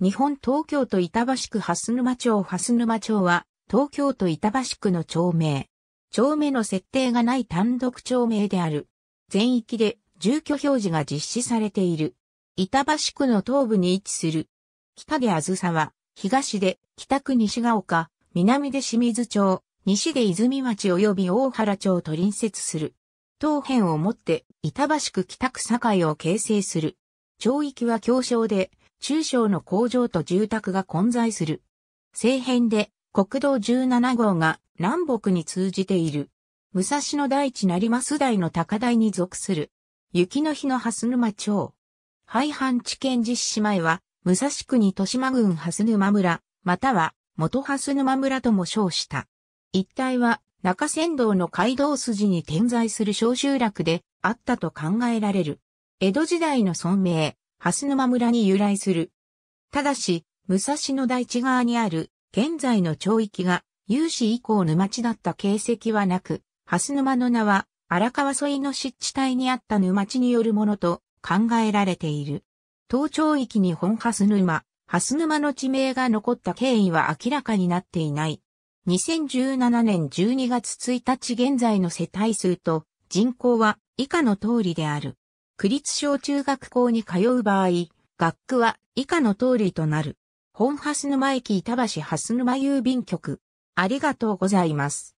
日本東京都板橋区蓮沼町蓮沼町は、東京都板橋区の町名。町名の設定がない単独町名である。全域で住居表示が実施されている。板橋区の東部に位置する。北であずさは、東で北区西が丘、南で清水町、西で泉町及び大原町と隣接する。東辺をもって、板橋区北区境を形成する。町域は強小で、中小の工場と住宅が混在する。西辺で国道17号が南北に通じている。武蔵野大地成増台の高台に属する。雪の日の蓮沼町。廃藩置県実施前は、武蔵国豊島郡蓮沼村、または元蓮沼村とも称した。一帯は中山道の街道筋に点在する小集落であったと考えられる。江戸時代の村名、蓮沼村に由来する。ただし、武蔵野大地側にある現在の町域が有志以降沼地だった形跡はなく、蓮沼の名は荒川沿いの湿地帯にあった沼地によるものと考えられている。東町域に本蓮沼、蓮沼の地名が残った経緯は明らかになっていない。2017年12月1日現在の世帯数と人口は以下の通りである。区立小中学校に通う場合、学区は以下の通りとなる。本蓮沼駅板橋蓮沼郵便局。ありがとうございます。